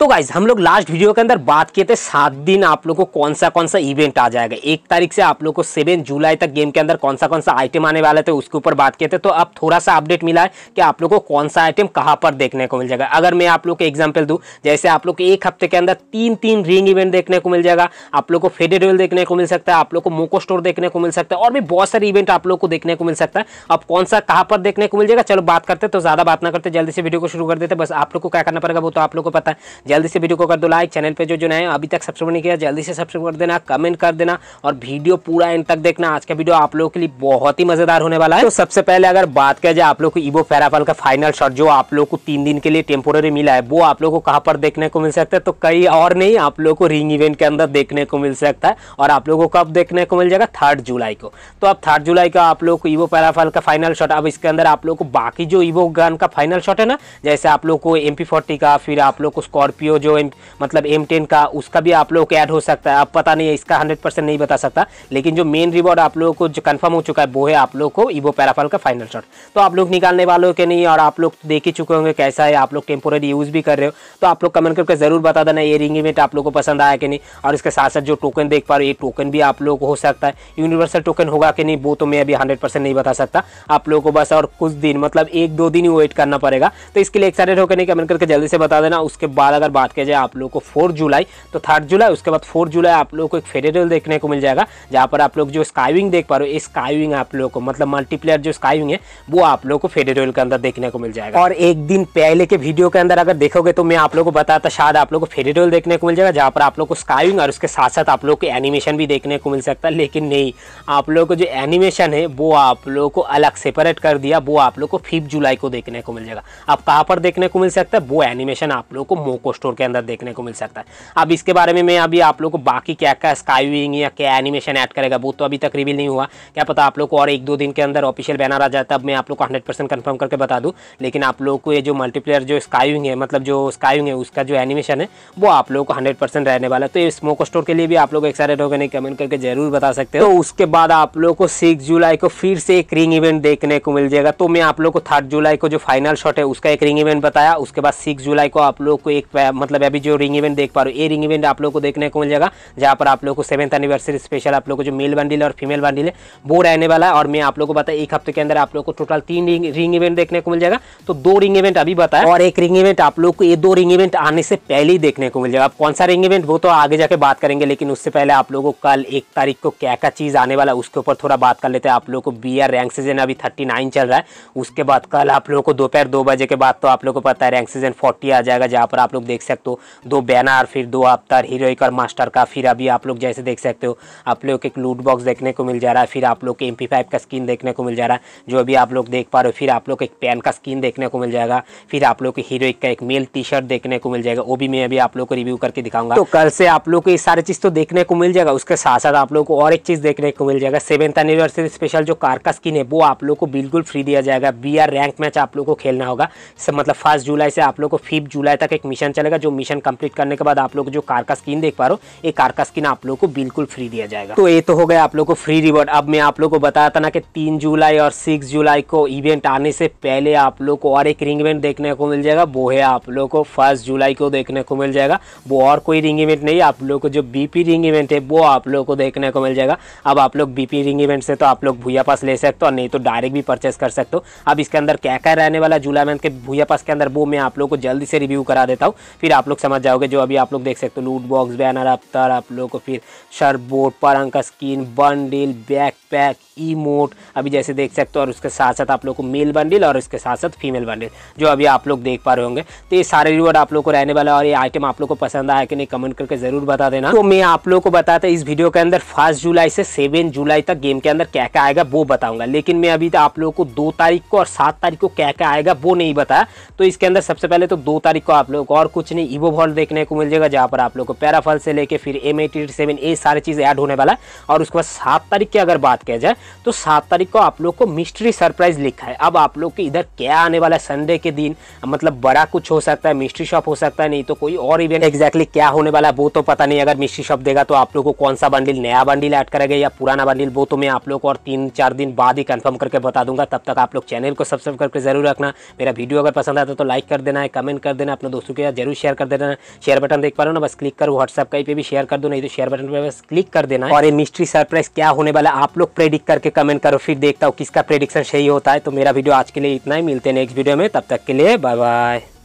तो गाइज हम लोग लास्ट वीडियो के अंदर बात किए थे सात दिन आप लोगों को कौन सा कौन सा इवेंट आ जाएगा एक तारीख से आप लोगों को सेवन जुलाई तक गेम के अंदर कौन सा कौन सा आइटम आने वाले थे उसके ऊपर बात किए थे तो अब थोड़ा सा अपडेट मिला है कि आप लोगों को कौन सा आइटम कहां पर देखने को मिल जाएगा अगर मैं आप लोग को एग्जाम्पल दूँ जैसे आप लोग को एक हफ्ते के अंदर तीन तीन रिंग इवेंट देखने को मिल जाएगा आप लोग को फेडेडवेल देखने को मिल सकता है आप लोग को मोको स्टोर देखने को मिल सकता है और भी बहुत सारे इवेंट आप लोग को देखने को मिल सकता है अब कौन सा कहाँ पर देखने को मिल जाएगा चलो बात करते तो ज़्यादा बात ना करते जल्दी से वीडियो को शुरू कर देते बस आप लोग को क्या करना पड़ेगा वो तो आप लोग को पता है जल्दी से वीडियो को कर दो लाइक चैनल पर जो जो नए अभी तक सब्सक्राइब नहीं किया जल्दी से सब्सक्राइब कर देना कमेंट कर देना और वीडियो पूरा एंड तक देखना आज का वीडियो आप लोगों के लिए बहुत ही मजेदार होने वाला है तो सबसे पहले अगर बात किया जाए आप लोग को इवो पैराफल का फाइनल शॉट जो आप लोग को तीन दिन के लिए टेम्पोररी मिला है वो आप लोग को कहाँ पर देखने को मिल सकता है तो कई और नहीं आप लोग को रिंग इवेंट के अंदर देखने को मिल सकता है और आप लोगों को कब देखने को मिल जाएगा थर्ड जुलाई को तो अब थर्ड जुलाई का आप लोग को ईवो पैराफल का फाइनल शॉट अब इसके अंदर आप लोग को बाकी जो ईवो गन का फाइनल शॉट है ना जैसे आप लोग को एम का फिर आप लोग को स्कॉर्पियो स्कॉर्पियो जो एम मतलब एम टेन का उसका भी आप लोगों को ऐड हो सकता है अब पता नहीं है इसका हंड्रेड परसेंट नहीं बता सकता लेकिन जो मेन रिवॉर्ड आप लोगों को जो कन्फर्म हो चुका है वो है आप लोग को ईवो पैराफल का फाइनल शॉट तो आप लोग निकालने वाले हो कि नहीं और आप लोग देख ही चुके होंगे कैसा है आप लोग टेम्पोरेरी यूज़ भी कर रहे हो तो आप लोग कमेंट करके ज़रूर बता देना ये रिंग इवेंट आप लोग को पसंद आया कि नहीं और इसके साथ साथ जो टोकन देख पा रहे हो ये टोकन भी आप लोग को हो सकता है यूनिवर्सल टोकन होगा कि नहीं वो तो मैं अभी हंड्रेड नहीं बता सकता आप लोगों को बस और कुछ दिन मतलब एक दो दिन ही वेट करना पड़ेगा तो इसके लिए एक्साइटेड होकर नहीं कमेंट करके जल्दी से बता देना उसके बाद अगर अगर बात किया जाए आप लोगों को फोर्थ जुलाई तो थर्ड जुलाई उसके बाद फोर्थ जुलाई आप लोगों को एक फेडरल देखने को मिल जाएगा जहाँ पर आप लोग जो स्काईविंग देख पा रहे हो स्काईविंग आप लोगों को मतलब मल्टीप्लेयर जो स्काईविंग है वो आप लोग को फेडरल के अंदर देखने को मिल जाएगा और एक दिन पहले के वीडियो के अंदर अगर देखोगे तो मैं आप लोग को बताता शायद आप लोग को फेडरल देखने को मिल जाएगा जहाँ पर आप लोग को स्काईविंग और उसके साथ साथ आप लोग को एनिमेशन भी देखने को मिल सकता है लेकिन नहीं आप लोग को जो एनिमेशन है वो आप लोग को अलग सेपरेट कर दिया वो आप लोग को फिफ्थ जुलाई को देखने को मिल जाएगा आप कहाँ पर देखने को मिल सकता है वो एनिमेशन आप लोग को मोको ओप्पो स्टोर के अंदर देखने को मिल सकता है अब इसके बारे में मैं अभी आप लोग को बाकी क्या क्या स्काई विंग या क्या एनिमेशन ऐड करेगा वो तो अभी तक रिवील नहीं हुआ क्या पता आप लोग को और एक दो दिन के अंदर ऑफिशियल बैनर आ जाता है अब मैं आप लोग को हंड्रेड परसेंट कन्फर्म करके बता दूँ लेकिन आप लोग को ये जो मल्टीप्लेयर जो स्काई विंग है मतलब जो स्काई विंग है उसका जो एनिमेशन है वो आप लोग को हंड्रेड रहने वाला है तो ये स्मोक स्टोर के लिए भी आप लोग एक्साइटेड होकर नहीं कमेंट करके जरूर बता सकते हो तो उसके बाद आप लोग को सिक्स जुलाई को फिर से एक रिंग इवेंट देखने को मिल जाएगा तो मैं आप लोग को थर्ड जुलाई को जो फाइनल शॉट है उसका एक रिंग इवेंट बताया उसके बाद सिक्स जुलाई को आप लोग को एक मतलब अभी जो रिंग इवेंट देख पा रहे हो ये रिंग इवेंट आप लोग को देखने को मिल जाएगा जहाँ पर आप लोग को सेवंथ एनिवर्सरी स्पेशल आप लोग को जो मेल बंडील और फीमेल बंडील है वो रहने वाला है और मैं आप लोग को बता एक हफ्ते के अंदर आप लोग को टोटल तीन रिंग इवेंट देखने को मिल जाएगा तो दो रिंग इवेंट अभी बताया और एक रिंग इवेंट आप लोग को ये दो रिंग इवेंट आने से पहले ही देखने को मिल जाएगा आप कौन सा रिंग इवेंट वो तो आगे जाके बात करेंगे लेकिन उससे पहले आप लोगों को कल एक तारीख को क्या क्या चीज़ आने वाला है उसके ऊपर थोड़ा बात कर लेते हैं आप लोग को बी आर रैंक सीजन अभी थर्टी चल रहा है उसके बाद कल आप लोगों को दोपहर दो बजे के बाद तो आप लोग को पता है रैंक सीजन फोर्टी आ जाएगा जहाँ पर आप लोग देख सकते हो दो बैनर फिर दो अवतार हीरोइक और मास्टर का फिर अभी आप लोग जैसे देख सकते हो आप लोग एक लूट बॉक्स देखने को मिल जा रहा है फिर आप लोग के एम का स्किन देखने को मिल जा रहा है जो अभी आप लोग देख पा रहे हो फिर आप लोग एक पैन का स्किन देखने को मिल जाएगा फिर आप लोग के हीरोइक का एक मेल टी शर्ट देखने को मिल जाएगा वो भी मैं अभी आप लोग को रिव्यू करके दिखाऊंगा तो कल से आप लोग को ये सारी चीज़ तो देखने को मिल जाएगा उसके साथ साथ आप लोग को और एक चीज़ देखने को मिल जाएगा सेवेंथ एनिवर्सरी स्पेशल जो कार का स्किन है वो आप लोग को बिल्कुल फ्री दिया जाएगा बी रैंक मैच आप लोग को खेलना होगा मतलब फर्स्ट जुलाई से आप लोग को फिफ्थ जुलाई तक एक मिशन चलेगा जो मिशन कंप्लीट करने के बाद आप लोग जो कार का स्किन देख पा रहे हो ये कार का स्किन आप लोग को बिल्कुल फ्री दिया जाएगा तो ये तो हो गया आप लोग को फ्री रिवॉर्ड अब मैं आप लोग को बताया था ना कि तीन जुलाई और सिक्स जुलाई को इवेंट आने से पहले आप लोग को और एक रिंग इवेंट देखने को मिल जाएगा वो है आप लोग को फर्स्ट जुलाई को देखने को मिल जाएगा वो और कोई रिंग इवेंट नहीं आप लोग को जो बीपी रिंग इवेंट है वो आप लोग को देखने को मिल जाएगा अब आप लोग बीपी रिंग इवेंट से तो आप लोग भूया पास ले सकते हो नहीं तो डायरेक्ट भी परचेस कर सकते हो अब इसके अंदर क्या क्या रहने वाला जुलाई मंथ के भूया पास के अंदर वो मैं आप लोग को जल्दी से रिव्यू करा देता हूँ फिर आप लोग समझ जाओगे जो अभी आप लोग देख सकते हो लूट बॉक्स बैनर अफ्तर आप लोग को फिर शर्ट बोर्ड परंग का skin deal backpack emote अभी जैसे देख सकते हो और उसके साथ साथ आप लोग को मेल बंडल और इसके साथ साथ फीमेल बंडल जो अभी आप लोग देख पा रहे होंगे तो ये सारे रिवॉर्ड आप लोग को रहने वाला और ये आइटम आप लोग को पसंद आया कि नहीं कमेंट करके जरूर बता देना तो मैं आप लोग को बताता इस वीडियो के अंदर फर्स्ट जुलाई से सेवन जुलाई तक गेम के अंदर क्या क्या आएगा वो बताऊंगा लेकिन मैं अभी आप लोग को दो तारीख को और सात तारीख को क्या क्या आएगा वो नहीं बताया तो इसके अंदर सबसे पहले तो दो तारीख को आप लोग और कुछ नहीं ईवो वॉल देखने को मिल जाएगा जहाँ पर आप लोग को पैराफल से लेकर फिर एम एटी सेवन ये सारी चीज़ ऐड होने वाला है और उसके बाद सात तारीख की अगर बात बात किया जाए तो सात तारीख को आप लोग को मिस्ट्री सरप्राइज लिखा है अब आप लोग के इधर क्या आने वाला है संडे के दिन मतलब बड़ा कुछ हो सकता है मिस्ट्री शॉप हो सकता है नहीं तो कोई और इवेंट exactly क्या होने वाला है वो तो पता नहीं अगर मिस्ट्री शॉप देगा तो आप लोग को कौन सा बंडिल नया बंडिल ऐड करेगा या पुराना बंडिल वो तो मैं आप लोग को और तीन चार दिन बाद ही कंफर्म करके बता दूंगा तब तक आप लोग चैनल को सब्सक्राइब करके जरूर रखना मेरा वीडियो अगर पसंद आता तो लाइक कर देना है कमेंट कर देना अपने दोस्तों के साथ जरूर शेयर कर देना शेयर बटन देख पा रहे हो ना बस क्लिक करो व्हाट्सअप कहीं पे भी शेयर कर दो नहीं तो शेयर बटन पर बस क्लिक कर देना और ये मिस्ट्री सरप्राइज क्या होने वाला आप लोग लोग प्रेडिक्ट करके कमेंट करो फिर देखता हूँ किसका प्रेडिक्शन सही होता है तो मेरा वीडियो आज के लिए इतना ही मिलते हैं नेक्स्ट वीडियो में तब तक के लिए बाय बाय